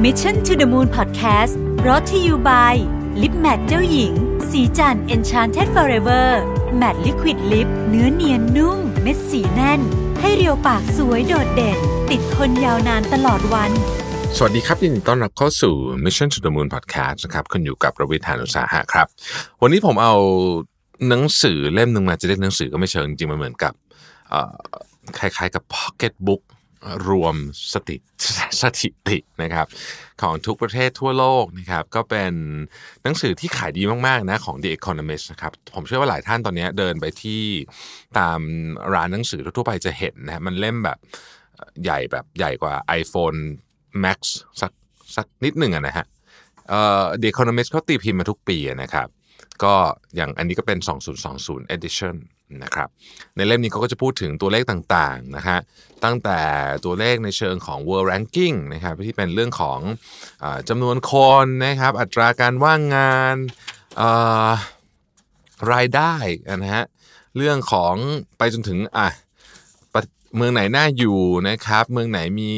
Mission to the Moon Podcast รอที่ you by ลิปแมทเจ้าหญิง สีจัน Enchanted Forever Matte Liquid Lip เนื้อเนียนนุ่มเม็ดสีแน่น ให้เรียวปากสวยโดดเด่น ติดทนยาวนานตลอดวัน สวัสดีครับยินดีต้อนรับเข้าสู่ Mission to the Moon Podcast นะครับคุณอยู่กับระวิทานอุตสาหะครับ วันนี้ผมเอาหนังสือเล่มหนึ่งมาจะเรียกหนังสือก็ไม่เชิงจริงมันเหมือนกับคล้าย ๆกับพ็อกเก็ตบุ๊กรวมสติสถิตินะครับของทุกประเทศทั่วโลกนะครับก็เป็นหนังสือที่ขายดีมากๆนะของ The Economist นะครับผมเชื่อว่าหลายท่านตอนนี้เดินไปที่ตามร้านหนังสือทั่วไปจะเห็นนะมันเล่มแบบใหญ่แบบใหญ่กว่า iPhone Max สักสักนิดหนึ่งนะฮะเอ่อ The Economist เขาตีพิมพ์มาทุกปีนะครับก็อย่างอันนี้ก็เป็น 2020 edition นะครับในเล่มนี้เขาก็จะพูดถึงตัวเลขต่างๆนะฮะตั้งแต่ตัวเลขในเชิงของ world ranking นะครับที่เป็นเรื่องของอจำนวนคนนะครับอัตราการว่างงานรายได้นะฮะเรื่องของไปจนถึงอ่ะเมืองไหนน่าอยู่นะครับเมืองไหนมี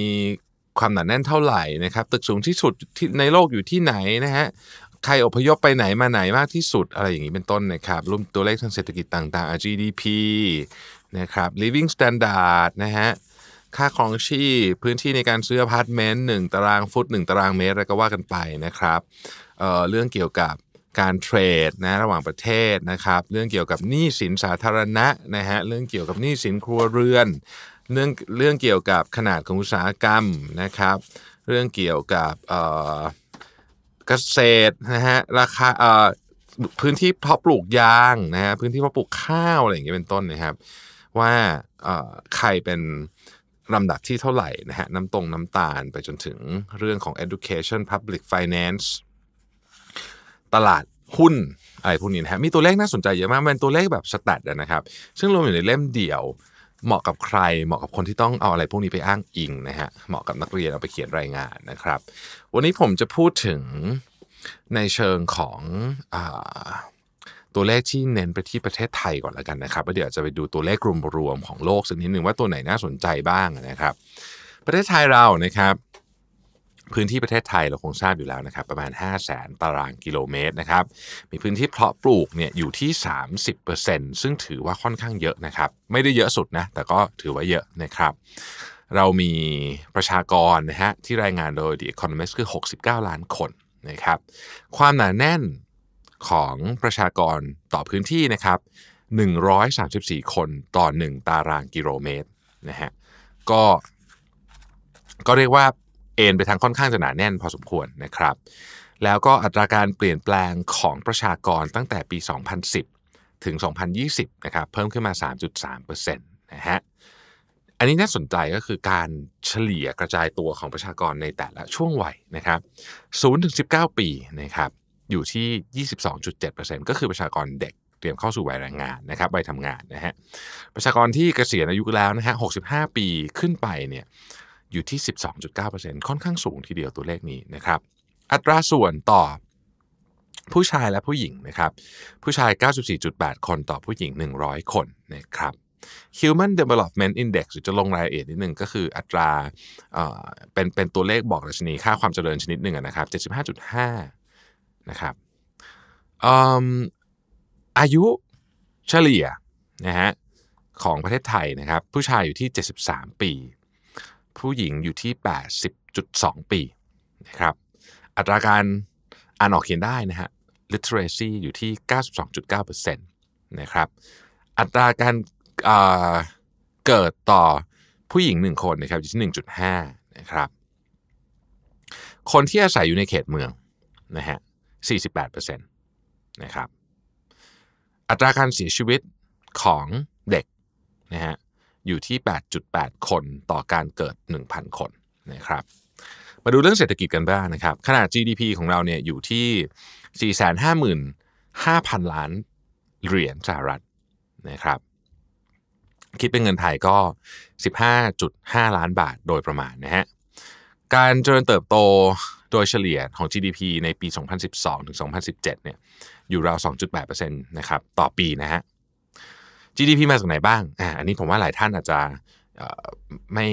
ความหนาแน่นเท่าไหร่นะครับตึกสูงที่สุดที่ในโลกอยู่ที่ไหนนะฮะใครอพยพไปไหนมาไหนมาก ที่สุดอะไรอย่างนี้เป็นต้นนะครับรวมตัวเลขทางเศรษฐกิจต่าง ๆ GDP นะครับ living standard นะฮะค่าครองชีพ พื้นที่ในการซื้ออพาร์ตเมนต์หนึ่งตารางฟุต1ตารางเมตรอะไรก็ว่ากันไปนะครับเเรื่องเกี่ยวกับการเทรดนะระหว่างประเทศนะครับเรื่องเกี่ยวกับหนี้สินสาธารณะนะฮะเรื่องเกี่ยวกับหนี้สินครัวเรือนเรื่องเรื่องเกี่ยวกับขนาดของอุตสาหกรรมนะครับ เรื่องเกี่ยวกับเอ่อเกษตรนะฮะราคาเอ่อพื้นที่เพาะปลูกยางนะฮะพื้นที่เพาะปลูกข้าว อะไรอย่างเงี้ยเป็นต้นนะครับ ว่าเอ่อใครเป็นลำดับที่เท่าไหร่นะฮะน้ำตรงน้ำตาลไปจนถึงเรื่องของ education public finance ตลาดหุ้นอะไรพวกนี้นะฮะมีตัวเลขน่าสนใจเยอะมาก เป็นตัวเลขแบบสแตทนะครับซึ่งรวมอยู่ในเล่มเดียวเหมาะกับใคร เหมาะกับคนที่ต้องเอาอะไรพวกนี้ไปอ้างอิงนะฮะเหมาะกับนักเรียนเอาไปเขียนรายงานนะครับ วันนี้ผมจะพูดถึงในเชิงของอตัวเลขที่เน้นไปที่ประเทศไทยก่อนแล้วกันนะครับเดี๋ยวจะไปดูตัวเลขรวมๆของโลกสักนิดหนึ่งว่าตัวไหนน่าสนใจบ้างนะครับ ประเทศไทยเรานะครับพื้นที่ประเทศไทยเราคงทราบอยู่แล้วนะครับประมาณ 5 0 0แสนตารางกิโลเมตรนะครับมีพื้นที่เพาะปลูกเนี่ยอยู่ที่ 30%ซึ่งถือว่าค่อนข้างเยอะนะครับไม่ได้เยอะสุดนะแต่ก็ถือว่าเยอะนะครับเรามีประชากรนะฮะที่รายงานโดย The Economist คือ 69 ล้านคนนะครับความหนาแน่นของประชากรต่อพื้นที่นะครับ134 คนต่อ 1 ตารางกิโลเมตรนะฮะก็ก็เรียกว่าเอ็นไปทางค่อนข้างจะหนาแน่นพอสมควรนะครับ แล้วก็อัตราการเปลี่ยนแปลงของประชากรตั้งแต่ปี 2010 ถึง 2020นะครับ เพิ่มขึ้นมา 3.3%นะฮะ อันนี้น่าสนใจก็คือการเฉลี่ยกระจายตัวของประชากรในแต่ละช่วงวัยนะครับ0ถึง19 ปีนะครับ อยู่ที่ 22.7%ก็คือประชากรเด็กเตรียมเข้าสู่วัยแรงงานนะครับ วัยทำงานนะฮะ ประชากรที่เกษียณอายุแล้วนะฮะ65 ปีขึ้นไปเนี่ยอยู่ที่ 12.9%ค่อนข้างสูงทีเดียวตัวเลขนี้นะครับ อัตราส่วนต่อผู้ชายและผู้หญิงนะครับ ผู้ชาย 94.8 คนต่อผู้หญิง 100 คนนะครับ Human Development Index จะลงรายละเอียดนิดนึงก็คืออัตราเเป็น เป็นตัวเลขบอกดัชนีค่าความเจริญชนิดหนึ่งนะครับ 75.5 นะครับ อายุเฉลี่ยนะฮะของประเทศไทยนะครับ ผู้ชายอยู่ที่ 73 ปีผู้หญิงอยู่ที่ 80.2 ปีนะครับ อัตราการอ่านออกเขียนได้นะฮะ literacy อยู่ที่ 92.9%นะครับ อัตราการเกิดต่อผู้หญิง 1 คนนะครับอยู่ที่ 1.5 นะครับ คนที่อาศัยอยู่ในเขตเมืองนะฮะ48%นะครับอัตราการเสียชีวิตของเด็กนะฮะอยู่ที่ 8.8 คน ต่อการเกิด 1,000 คน นะครับ มาดูเรื่องเศรษฐกิจกันบ้างนะครับ ขนาด GDP ของเราเนี่ยอยู่ที่ 455,000 ล้าน เหรียญสหรัฐ นะครับ คิดเป็นเงินไทยก็ 15.5 ล้านบาทโดยประมาณนะฮะ การเจริญเติบโตโดยเฉลี่ยของ GDP ในปี 2012 2017 เนี่ย อยู่ราว 2.8%นะครับ ต่อปีนะฮะ GDP มาจากไหนบ้างอ่าอันนี้ผมว่าหลายท่านอาจจะไม่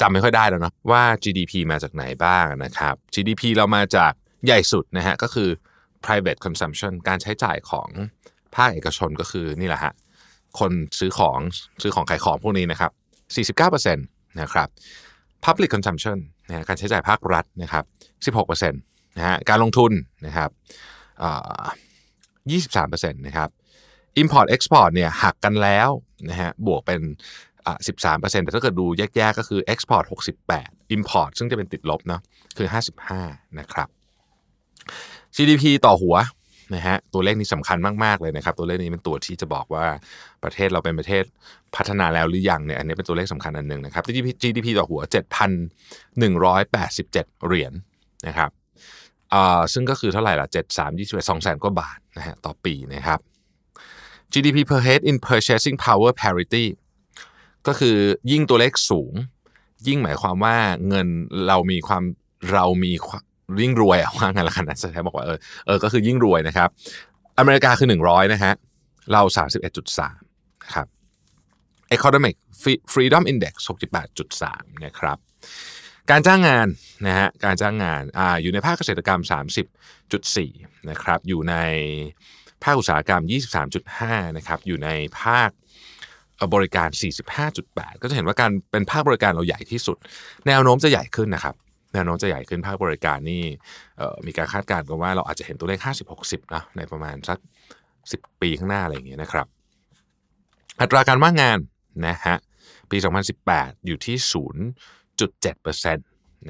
จำไม่ค่อยได้แล้วเนาะว่า GDP มาจากไหนบ้างนะครับ GDP เรามาจากใหญ่สุดนะฮะก็คือ private consumption การใช้จ่ายของภาคเอกชนก็คือนี่แหละฮะคนซื้อของซื้อของขายของพวกนี้นะครับ49%นะครับ public consumption นะการใช้จ่ายภาครัฐนะครับ 16%นะฮะการลงทุนนะครับ23%นะครับ Import Export เนี่ยหักกันแล้วนะฮะบวกเป็น 13%แต่ถ้าเกิดดูแยกๆก็คือ Export 68 Import ซึ่งจะเป็นติดลบเนาะคือ 55 นะครับ GDP ต่อหัวนะฮะตัวเลขนี้สำคัญมากๆเลยนะครับ ตัวเลขนี้เป็นตัวที่จะบอกว่าประเทศเราเป็นประเทศพัฒนาแล้วหรือยังเนี่ยอันนี้เป็นตัวเลขสำคัญอันหนึ่งนะครับ GDP GDP ต่อหัว 7,187 เหรียญนนะครับอ่าซึ่งก็คือเท่าไหร่ล่ะ 7 3 2องแสนกว่าบาทนะฮะต่อปีนะครับ GDP per head in purchasing power parity ก็คือยิ่งตัวเลขสูง ยิ่งหมายความว่าเงินเรามีความเรามียิ่งรวยว่าไงละกันนะใช้บอกว่าเออเออก็คือยิ่งรวยนะครับ อเมริกาคือ 100 นะฮะเรา 31.3 นะครับ Economic Freedom Index 68.3 นะครับ การจ้างงานนะฮะการจ้างงานอ่าอยู่ในภาคเกษตรกรรม 30.4 นะครับ อยู่ในภาคอุตสาหกรรม 23.5นะครับอยู่ในภาคบริการ 45.8 ก็จะเห็นว่าการเป็นภาคบริการเราใหญ่ที่สุด แนวโน้มจะใหญ่ขึ้นนะครับแนวโน้มจะใหญ่ขึ้น ภาคบริการนี่มีการคาดการณ์กันว่าเราอาจจะเห็นตัวเลข 50-60นะในประมาณสัก 10 ปีข้างหน้าอะไรอย่างเงี้ยนะครับอัตราการว่างงานนะฮะปี 2018 อยู่ที่ 0.7%น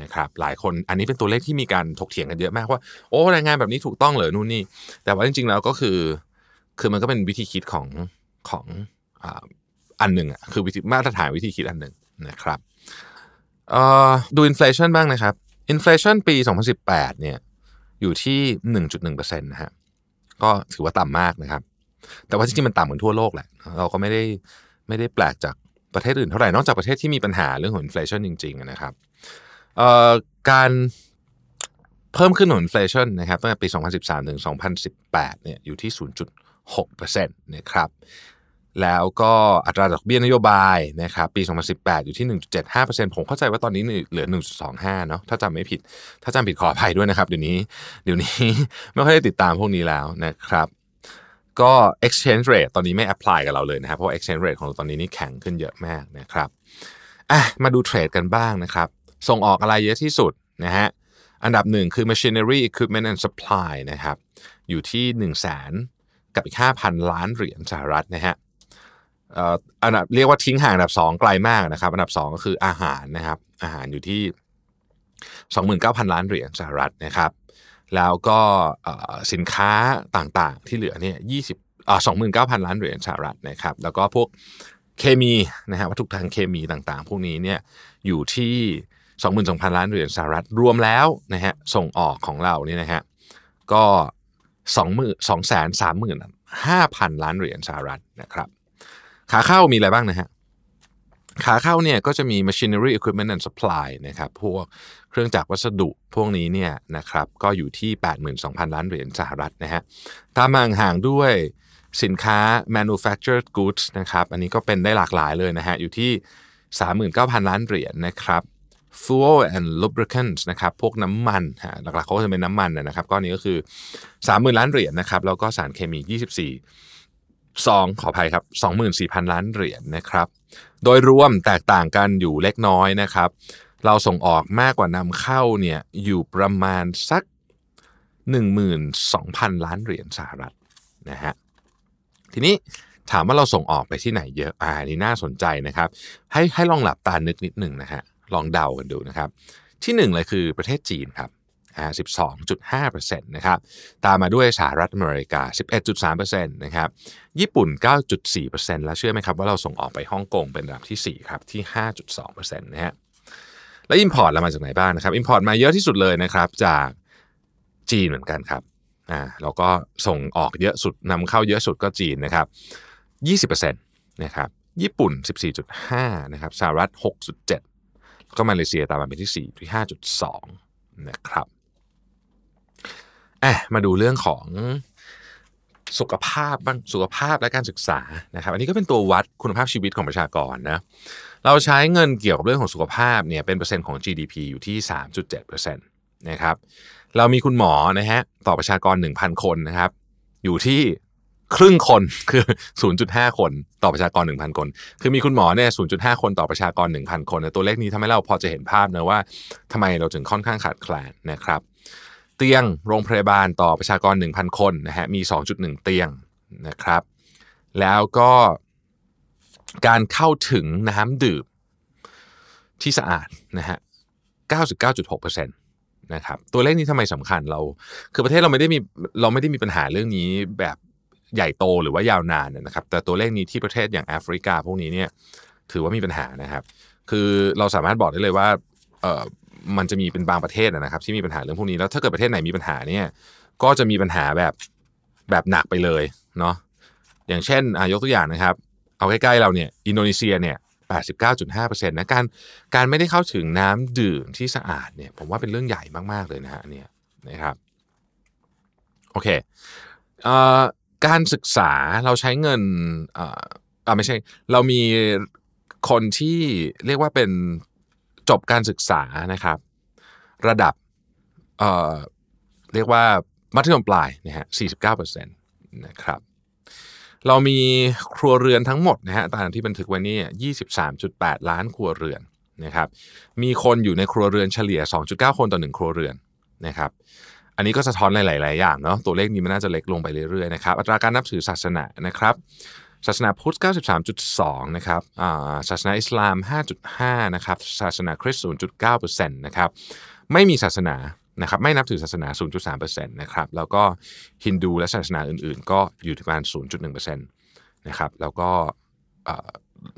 นะครับหลายคนอันนี้เป็นตัวเลขที่มีการ ถกเถียง กัน เยอะ มากว่า โอ้รายงานแบบนี้ถูกต้องเหรอนู่นนี่แต่ว่าจริง ๆ แล้วก็คือ คือมันก็เป็นวิธีคิดของของอันหนึ่งอ่ะคือวิธีมาตรฐานวิธีคิดอันหนึ่งนะครับดูอินฟลชันบ้าง นะครับอินฟลชันปี 2018เนี่ยอยู่ที่ 1.1%นะฮะก็ถือว่าต่ำมากนะครับแต่ว่า จริง ๆ มัน ต่ำเหมือนทั่วโลกแหละเราก็ไม่ได้ไม่ได้แปลกจากประเทศอื่นเท่าไหร่นอกจากประเทศที่มีปัญหาเรื่องของอินฟลชันจริงๆนะครับการเพิ่มขึ้นของอินฟลชันนะครับตั้งแต่ปี 2013ถึง2018เนี่ยอยู่ที่ 0.6%นะครับแล้วก็อัตราดอกเบี้ยนโยบายนะครับปี 2018 อยู่ที่ 1.75%ผมเข้าใจว่าตอนนี้เหลือ 1.25เนาะถ้าจำไม่ผิด ถ้าจำผิดขออภัยด้วยนะครับเดี๋ยวนี้เดี๋ยวนี้ ไม่ค่อยได้ติดตามพวกนี้แล้วนะครับ ก็ exchange rate ตอนนี้ไม่ apply กับเราเลยนะครับเพราะ exchange rate ของเราตอนนี้นี่แข็งขึ้นเยอะมากนะครับอ่ะมาดูเทรดกันบ้างนะครับส่งออกอะไรเยอะที่สุดนะฮะอันดับหนึ่งคือ machinery equipment and supply นะครับอยู่ที่ 1 0 0 0 0แสนกับอีก5,000 ล้าน เหรียญสหรัฐนะฮะอันดับเรียกว่าทิ้งห่างอันดับ 2 ไกลมากนะครับ อันดับ 2 ก็คืออาหารนะครับ อาหารอยู่ที่ 29,000ล้านเหรียญสหรัฐนะครับ แล้วก็สินค้าต่างๆที่เหลือเนี่ยยี่สิบอ่าสองหมื่นเก้าพันล้านเหรียญสหรัฐนะครับ แล้วก็พวกเคมีนะฮะวัตถุทางเคมีต่างๆ พวกนี้เนี่ยอยู่ที่22,000 ล้านเหรียญสหรัฐรวมแล้วนะฮะส่งออกของเรานี่นะฮะก็2 2 3 5 0 0 0 ล้านเหรียญสหรัฐนะครับ ขาเข้ามีอะไรบ้างนะฮะขาเข้าเนี่ยก็จะมี machinery equipment and supply นะครับพวกเครื่องจักรวัสดุพวกนี้เนี่ยนะครับ ก็อยู่ที่ 82,000 ล้านเหรียญสหรัฐนะฮะตามหางห่างด้วยสินค้า manufactured goods นะครับอันนี้ก็เป็นได้หลากหลายเลยนะฮะอยู่ที่ 39,000 ล้านเหรียญนะครับ fuel and lubricants นะครับพวกน้ำมันหลักๆเขาก็จะเป็นน้ำมันนะครับก้อนนี้ก็คือ 30,000 ล้านเหรียญนะครับแล้วก็สารเคมี 24 2ขออภัยครับ24,000 ล้านเหรียญนะครับโดยรวมแตกต่างกันอยู่เล็กน้อยนะครับเราส่งออกมากกว่านำเข้าเนี่ยอยู่ประมาณสัก 12,000 ล้านเหรียญสหรัฐนะฮะทีนี้ถามว่าเราส่งออกไปที่ไหนเยอะอ่านี่น่าสนใจนะครับให้ให้ลองหลับตานึกนิดหนึ่งนะฮะลองเดากันดูนะครับ ที่1เลยคือประเทศจีนครับ12.5%นะครับตามมาด้วยสหรัฐอเมริกา 11.3%นะครับญี่ปุ่น 9.4%แล้วเชื่อไหมครับว่าเราส่งออกไปฮ่องกงเป็นลำดับที่ 4 ครับ ที่ 5.2%นะฮะแล้วอินพอตเรามาจากไหนบ้างนะครับอินพอร์ตมาเยอะที่สุดเลยนะครับ จากจีนเหมือนกันครับอ่าเราก็ส่งออกเยอะสุดนำเข้าเยอะสุดก็จีนนะครับ 20%นะครับญี่ปุ่น 14.5 นะครับสหรัฐ 6.7ก็มาเลเซียตามมาเป็นที่ 4 ที่ 5.2นะครับะมาดูเรื่องของสุขภาพบ้างสุขภาพและการศึกษานะครับ อันนี้ก็เป็นตัววัดคุณภาพชีวิตของประชากรนะเราใช้เงินเกี่ยวกับเรื่องของสุขภาพเนี่ยเป็นเปอร์เซ็นต์ของ GDP อยู่ที่ 3.7%นะครับเรามีคุณหมอนะฮะต่อประชากร 1,000 คนนะครับ อยู่ที่ครึ่งคนคือ 0.5 คนต่อประชากร 1,000 คน คือมีคุณหมอเนี่ย0.5 คนต่อประชากร1,000 คนตัวเลขนี้ทำให้เราพอจะเห็นภาพนะว่าทำไมเราถึงค่อนข้างขาดแคลนนะครับ เตียงโรงพยาบาลต่อประชากร 1,000 คนนะฮะมี 2.1 เตียงนะครับ แล้วก็การเข้าถึงน้ำดื่มที่สะอาดนะฮะ99.6%นะครับตัวเลขนี้ทำไมสำคัญเราคือประเทศเราไม่ได้มีเราไม่ได้มีปัญหาเรื่องนี้แบบใหญ่โตหรือว่ายาวนานนะครับ แต่ตัวเลขนี้ที่ประเทศอย่างแอฟริกาพวกนี้เนี่ยถือว่ามีปัญหานะครับ คือเราสามารถบอกได้เลยว่าเออมันจะมีเป็นบางประเทศนะครับ ที่มีปัญหาเรื่องพวกนี้แล้วถ้าเกิดประเทศไหนมีปัญหาเนี่ย ก็จะมีปัญหาแบบแบบหนักไปเลยเนาะอย่างเช่นยกตัวอย่างนะครับ เอาใกล้ๆเราเนี่ย อินโดนีเซียเนี่ย89.5%นะการการไม่ได้เข้าถึงน้ำดื่มที่สะอาดเนี่ยผมว่าเป็นเรื่องใหญ่มากๆเลยนะฮะเนี่ยนะครับ โอเคเอ่อการศึกษาเราใช้เงิน อ่า ไม่ใช่ เรามีคนที่เรียกว่าเป็นจบการศึกษานะครับ ระดับ เอ่อ เรียกว่ามัธยมปลายนะฮะ 49%นตนะครับ เรามีครัวเรือนทั้งหมดนะฮะตามที่บันทึกไว้นี่23.8 ล้านครัวเรือนนะครับ มีคนอยู่ในครัวเรือนเฉลี่ย 2.9 คนต่อ 1 ครัวเรือนนะครับอันนี้ก็สะท้อนหลายๆอย่างเนาะ ตัวเลขนี้มันน่าจะเล็กลงไปเรื่อยๆ นะครับ อัตราการนับถือศาสนานะครับ ศาสนาพุทธ 93.2 นะครับศาสนาอิสลาม 5.5 นะครับ ศาสนาคริสต์ 0.9%นะครับ ไม่มีศาสนานะครับ ไม่นับถือศาสนา 0.3%นะครับ แล้วก็ฮินดูและศาสนาอื่นๆ ก็อยู่ที่ประมาณ 0.1%นะครับ แล้วก็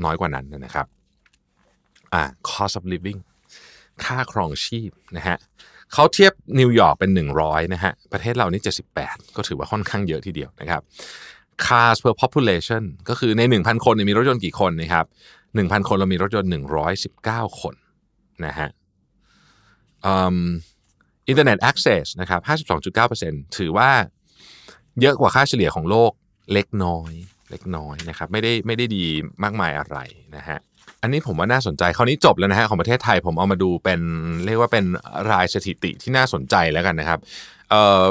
น้อยกว่านั้นนะครับ cost of living ค่าครองชีพนะฮะเขาเทียบนิวยอร์กเป็น 100นะฮะประเทศเรานี่78ก็ถือว่าค่อนข้างเยอะทีเดียวนะครับ cars per population ก็คือใน 1,000 คนมีรถยนต์กี่คนนะครับ 1,000 คนเรามีรถยนต์ 119 คนนะฮะอินเทอร์เน็ตแอคเซสนะครับ52.9%ถือว่าเยอะกว่าค่าเฉลี่ยของโลกเล็กน้อย เล็กน้อยนะครับไม่ได้ไม่ได้ดีมากมายอะไรนะฮะอันนี้ผมว่าน่าสนใจคราวนี้ จบแล้ว นะฮะของ ประเทศไทย ผม เอามา ดู เป็น เรียกว่า เป็น ราย สถิติ ที่ น่า สนใจ แล้ว กัน นะครับ เอ่อ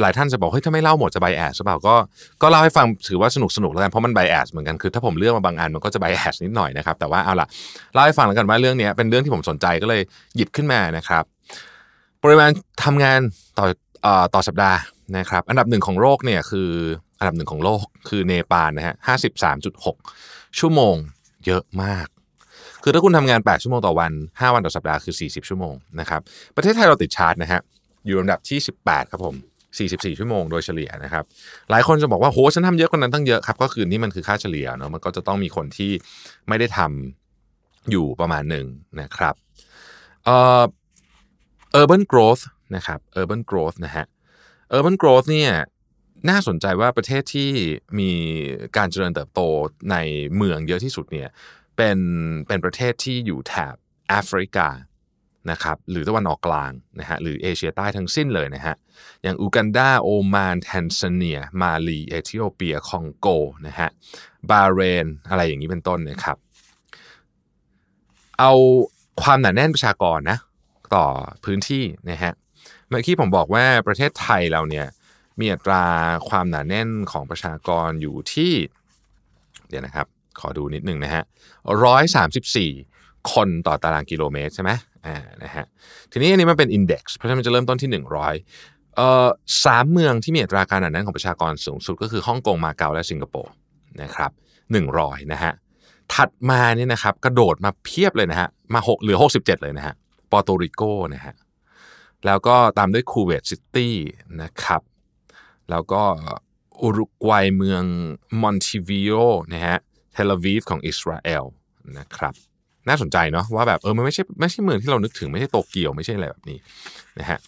หลาย ท่าน จะ บอก เฮ้ยถ้าไม่เล่า หมด จะไบแอสหรือเปล่าก็ ก็ เล่า ให้ ฟัง ถือว่า สนุกสนุกแล้วกัน เพราะ มันไบแอสเหมือนกัน คือ ถ้า ผม เลือก มา บาง อัน มัน ก็จะไบแอสนิดหน่อย นะครับ แต่ว่า เอา ล่ะ เล่า ให้ ฟัง แล้วกัน ว่า เรื่องนี้เป็น เรื่อง ที่ ผม สนใจ ก็เลย หยิบ ขึ้น มา นะครับปริมาณทำงานต่อต่อสัปดาห์นะครับอันดับหนึ่งของโลกเนี่ยคือ อันดับหนึ่งของโลกคือเนปาลนะฮะห้าสิบสามจุดหกชั่วโมงเยอะมาก คือถ้าคุณทำงาน 8 ชั่วโมงต่อวัน 5 วันต่อสัปดาห์ คือ 40 ชั่วโมงนะครับ ประเทศไทยเราติดชาร์ตนะฮะ อยู่ลำดับที่ 18 ครับผม 44 ชั่วโมงโดยเฉลี่ยนะครับ หลายคนจะบอกว่าโหฉันทำเยอะกว่านั้นตั้งเยอะครับ ก็คือนี่มันคือค่าเฉลี่ยเนาะ มันก็จะต้องมีคนที่ไม่ได้ทำอยู่ประมาณหนึ่งนะครับเอ่อ urban growth นะครับ urban growth นะฮะ urban growth เนี่ยน่าสนใจว่าประเทศที่มีการเจริญเติบโตในเมืองเยอะที่สุดเนี่ยเป็นเป็นประเทศที่อยู่แถบแอฟริกานะครับหรือตะวันออกกลางนะฮะหรือเอเชียใต้ทั้งสิ้นเลยนะฮะอย่างอูกันดาโอมาน แทนซาเนียมาลีเอธิโอเปีย คองโกนะฮะบาเรนอะไรอย่างนี้เป็นต้นนะครับ เอาความหนาแน่นประชากรนะต่อพื้นที่นะฮะเมื่อกี้ผมบอกว่าประเทศไทยเราเนี่ยมีอัตราความหนาแน่นของประชากรอยู่ที่เดี๋ยวนะครับ ขอดูนิดนึงนะฮะร้อยสามสิบสี่คนต่อตารางกิโลเมตรใช่ไหมอ่า นะฮะ ทีนี้อันนี้มันเป็นอินเด็กซ์เพราะฉะนั้นมันจะเริ่มต้นที่หนึ่งร้อยเอ่อสามเมืองที่มีอัตราการหนาแน่นของประชากรสูงสุดก็คือฮ่องกง มาเก๊า และสิงคโปร์นะครับหนึ่งร้อยนะฮะ ถัดมาเนี่ยนะครับ กระโดดมาเพียบเลยนะฮะ มาหเหลือหกสิบเจ็ดเลยนะฮะ ปอร์โตริโกนะฮะ แล้วก็ตามด้วยคูเวตซิตี้นะครับแล้วก็ อุรุกวัยเมืองมอนติวิโอนะฮะ เทลวีฟของอิสราเอลนะครับ น่าสนใจเนาะว่าแบบเออมันไม่ใช่ไม่ใช่เมืองที่เรานึกถึงไม่ใช่โตเกียวไม่ใช่อะไรแบบนี้นะฮะ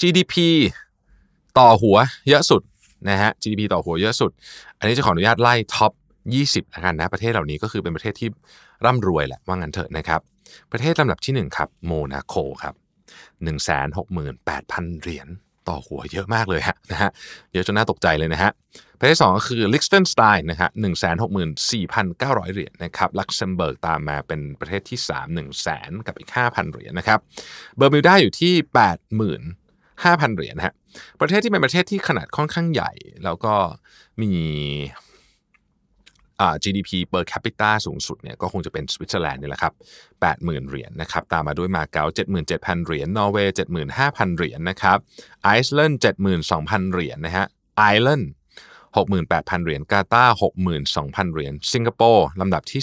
GDP ต่อหัวเยอะสุดนะฮะ GDP ต่อหัวเยอะสุด อันนี้จะขออนุญาตไล่ท็อป 20 ละกันนะประเทศเหล่านี้ก็คือเป็นประเทศที่ร่ำรวยแหละว่างั้นเถอะนะครับ ประเทศลำดับที่1ครับโมนาโกครับ 168,000 เหรียญต่อหัวเยอะมากเลยฮะนะฮะเยอะจนน่าตกใจเลยนะฮะประเทศสองก็คือลิกสเทนสไตน์นะฮะหนึ่งแสนหกหมื่นสี่พันเก้าร้อยเหรียญนะครับลักเซมเบิร์กตามมาเป็นประเทศที่สามหนึ่งแสนกับอีกห้าพันเหรียญนะครับเบอร์มิวดาอยู่ที่แปดหมื่นห้าพันเหรียญฮะประเทศที่เป็นประเทศที่ขนาดค่อนข้างใหญ่แล้วก็มี่ GDP per capita สูงสุดเนี่ยก็คงจะเป็นสวิตเซอร์แลนด์นี่แหละครับ80,000เหรียญนนะครับ ตามมาด้วยมาเก๊า77,000 เหรียญ นอร์เวย์75,000 เหรียญนนะครับไอซ์แลนด์72,000 เหรียญนนะฮะไอร์แลนด์68,000 เหรียญ กาตาร์62,000 เหรียญ สิงคโปร์ลำดับที่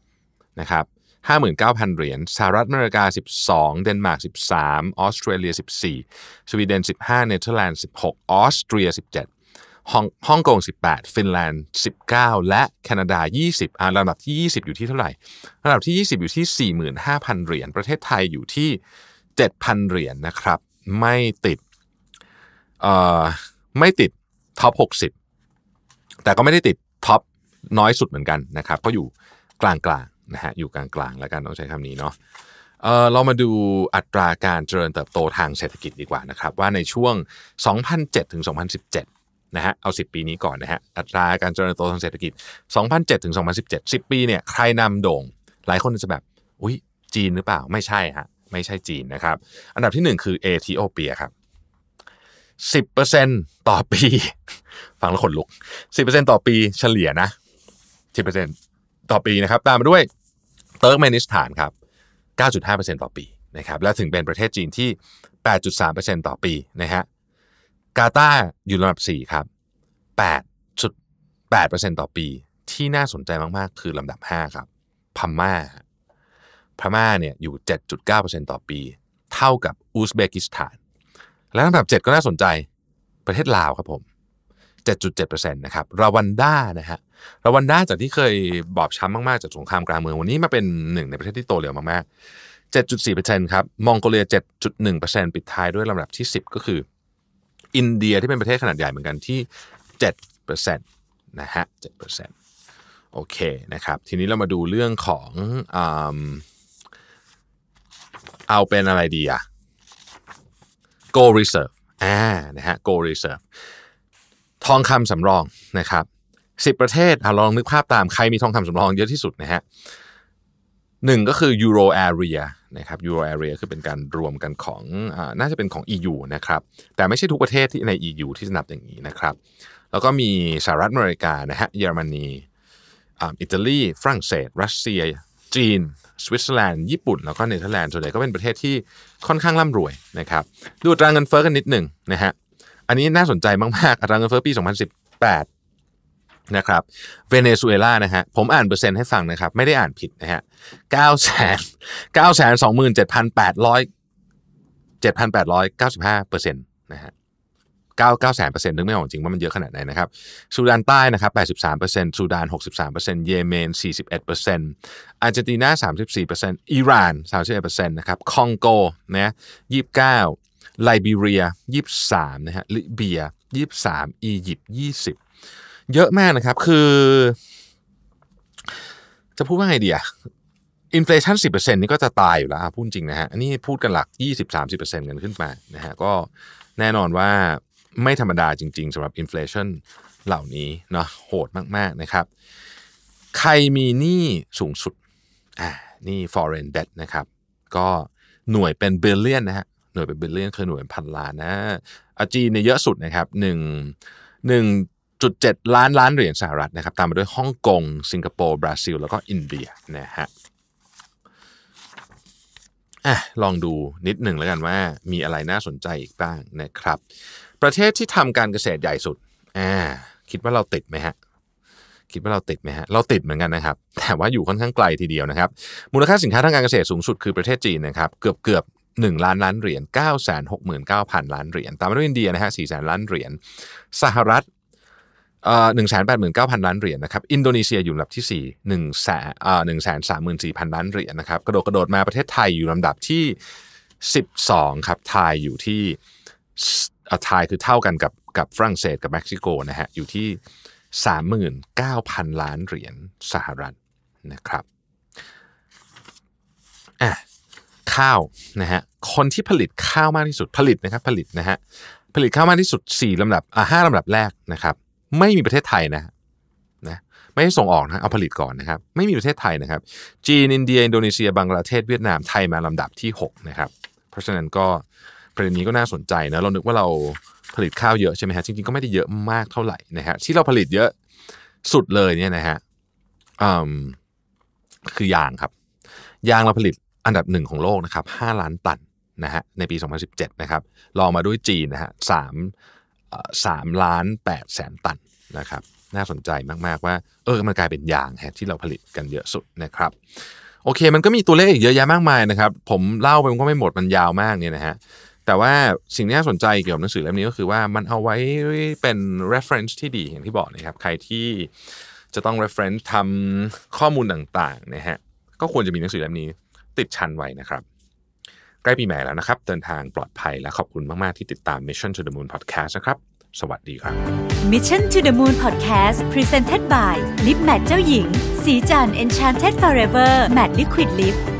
11นะครับ59,000 เหรียญสหรัฐอเมริกา 12 เดนมาร์ก13ออสเตรเลีย 14สวีเดน 15เนเธอร์แลนด์16ออสเตรีย 17ฮ่องฮ่องกง18ฟินแลนด์19 และแคนาดา 20อ่าลำดับที่ 20 อยู่ที่เท่าไหร่ลำดับที่ 20 อยู่ที่ 45,000 เหรียญ ประเทศไทยอยู่ที่ 7,000 เหรียญนนะครับไม่ติดเอ่อไม่ติดท็อป 60 แต่ก็ไม่ได้ติดท็อปน้อยสุดเหมือนกันนะครับก็อยู่กลางๆนะฮะอยู่กลางๆ แล้วกันต้องใช้คำนี้เนาะเเรามาดูอัตราการเจริญเติบโตทางเศรษฐกิจดีกว่านะครับว่าในช่วง 2007ถึง2017นะฮะเอา 10 ปีนี้ ก่อน นะฮะอัตราการเจริญโตทางเศรษฐกิจ 2007 ถึง 2017 10ปีเนี่ยใครนำโด่ง หลายคนจะแบบอุ้ยจีนหรือเปล่าไม่ใช่ฮะไม่ใช่จีน นะครับ อันดับที่ 1 คือเอธิโอเปียครับ10%ต่อปี ฟังแล้วขนลุก 10%ต่อปีเฉลี่ยนะ 10%ต่อปีนะครับ ตามมาด้วยเติร์กเมนิสถานครับ 9.5%ต่อปีนะครับและถึงเป็นประเทศจีนที่ 8.3%ต่อปีนะฮะกาตาอยู่ลำดับ 4 ครับ 8.8%ต่อปี ที่น่าสนใจมากๆ คือลำดับ 5 ครับ พม่า พม่าเนี่ยอยู่ 7.9%ต่อปี เท่ากับอุซเบกิสถาน และลำดับ 7 ก็น่าสนใจประเทศลาวครับผม 7.7%นะครับรวันด้านะฮะ รวันด้าจากที่เคยบอบช้ำมากๆ จากสงครามกลางเมือง วันนี้มาเป็นหนึ่งในประเทศที่โตเร็วมากๆ 7.4%ครับมองโกเลีย7.1%ปิดท้ายด้วยลำดับที่ 10 ก็คืออินเดียที่เป็นประเทศขนาดใหญ่เหมือนกันที่ 7%นะฮะ 7%โอเคนะครับ ทีนี้เรามาดูเรื่องของ เอาเป็นอะไรดีอะ go reserve อ่านะฮะ go reserve ทองคำสำรองนะครับ 10 ประเทศลองนึกภาพตามใครมีทองคำสำรองเยอะที่สุดนะฮะหนึ่งก็คือ Euro Area นะครับ Euro Area คือเป็นการรวมกันของอน่าจะเป็นของ EU นะครับแต่ไม่ใช่ทุกประเทศที่ใน EU ที่สนับอย่างนี้นะครับแล้วก็มีสหรัฐอเมริกานะฮะเยอรมนี อิตาลีฝรั่งเศส รัสเซีย จีน สวิตเซอร์แลนด์ ญี่ปุ่น แล้วก็เนเธอร์แลนด์ส่วนใหญ่ก็เป็นประเทศที่ค่อนข้างร่ำรวยนะครับดูตรางเงินเฟ้อกันนิดหนึ่งนะฮะอันนี้น่าสนใจมากๆอัตรางเงินเฟ้อปี 2018นะครับเวเนซุเอลานะฮะผมอ่านเปอร์เซ็นต์ให้ฟังนะครับไม่ได้อ่านผิดนะฮะเก้าแสนเก้าแสนสองหมื่นเจ็ดพันแปดร้อยเจ็ดพันแปดร้อยเก้าสิบห้าเปอร์เซ็นต์นะฮะเก้าเก้าแสนเปอร์เซ็นต์นึกไม่ออกจริงว่ามันเยอะขนาดไหนนะครับซูดานใต้นะครับแปดสิบสามเปอร์เซ็นต์ซูดานหกสิบสามเปอร์เซ็นต์เยเมนสี่สิบเอ็ดเปอร์เซ็นต์อาร์เจนตินาสามสิบสี่เปอร์เซ็นต์อิหร่านสามสิบเอ็ดเปอร์เซ็นต์นะครับคองโกนะยี่สิบเก้าไลบีเรียยี่สิบสามนะฮะลิเบียยี่สิบสามอียิปต์ยี่สิบเยอะมากนะครับคือ จะพูดว่าไงดีอะอินฟลชันสิบเปอร์เซ็นนี่ก็จะตายอยู่แล้วพูดจริงนะฮะ อันนี้พูดกันหลักยี่สิบสามสิบเปอร์เซ็นต์กันขึ้นมานะฮะก็แน่นอนว่าไม่ธรรมดาจริงๆสำหรับอินฟลชันเหล่านี้เนาะโหดมากๆ นะครับ ใครมีหนี้สูงสุด อ่านี่ foreign debt นะครับ ก็หน่วยเป็นบิลเลียนนะฮะ หน่วยเป็นบิลเลียนคือหน่วยเป็นพันล้านนะอาจีนเนี่ยเยอะสุดนะครับหนึ่งหนึ่ง1.7ล้านล้านเหรียญสหรัฐนะครับตามมาด้วยฮ่องกงสิงคโปร์บราซิลแล้วก็อินเดียนะฮะอ่ะลองดูนิดหนึ่งแล้วกันว่ามีอะไรน่าสนใจอีกบ้างนะครับประเทศที่ทำการเกษตรใหญ่สุดอ่าคิดว่าเราติดไหมฮะคิดว่าเราติดไหมฮะเราติดเหมือนกันนะครับ แต่ว่าอยู่ค่อนข้างไกลทีเดียวนะครับมูลค่าสินค้าทางการเกษตรสูงสุดคือประเทศจีนนะครับเกือบเกือบหล้านล้านเหรียญ9้าพันล้านเหรียญตามมาด้วยอินเดียนะฮะสี่แสนล้านเหรียญสหรัฐหนึ่งแสนแปดหมื่นเก้าพันล้านเหรียญนะครับ อินโดนีเซียอยู่ลำดับที่สี่หนึ่งแสนหนึ่งแสนสามหมื่นสี่พันล้านเหรียญนะครับกระโดดกระโดดมาประเทศไทยอยู่ลำดับที่สิบสองครับ ไทยอยู่ที่ไทยคือเท่ากันกับกับฝรั่งเศสกับเม็กซิโกนะฮะ อยู่ที่สามหมื่นเก้าพันล้านเหรียญสหรัฐนะครับอ่ะข้าวนะฮะ คนที่ผลิตข้าวมากที่สุด ผลิตนะครับ ผลิตนะฮะ ผลิตข้าวมากที่สุด 4ลำดับ อ่าห้าลำดับแรกนะครับไม่มีประเทศไทยนะนะไม่ให้ส่งออกนะเอาผลิตก่อนนะครับ ไม่มีประเทศไทยนะครับ จีนอินเดีย อินโดนีเซียบังกลาเทศเวียดนามไทยมาลำดับที่ 6 นะครับ เพราะฉะนั้นก็ประเด็นนี้ก็น่าสนใจนะเรานึกว่าเราผลิตข้าวเยอะใช่ไหมฮะจริงๆก็ไม่ได้เยอะมากเท่าไหร่นะฮะที่เราผลิตเยอะสุดเลยเนี่ยนะฮะคือยางครับ ยางเราผลิตอันดับหนึ่งของโลกนะครับ5ล้านตันนะฮะในปี2017นะครับรองมาด้วยจีนนะฮะ3สามล้านแปดแสนตันนะครับ น่าสนใจมากๆว่าเออมันกลายเป็นยางฮะที่เราผลิตกันเยอะสุดนะครับ โอเค มันก็มีตัวเลขอีกเยอะแยะมากมายนะครับ ผมเล่าไปมันก็ไม่หมดมันยาวมากเนี่ยนะฮะแต่ว่าสิ่งที่น่าสนใจเกี่ยวกับหนังสือเล่มนี้ก็คือว่ามันเอาไว้เป็น reference ที่ดีอย่างที่บอกนะครับใครที่จะต้อง reference ทำข้อมูลต่างๆนะฮะก็ควรจะมีหนังสือเล่มนี้ติดชั้นไว้นะครับใกล้ปีใหม่แล้วนะครับ เดินทางปลอดภัย และขอบคุณมาก ๆ ที่ติดตาม Mission to the Moon Podcast นะครับ สวัสดีครับ Mission to the Moon Podcast Presented by Lip Matte เจ้าหญิงสีจัน Enchanted Forever Matte Liquid Lip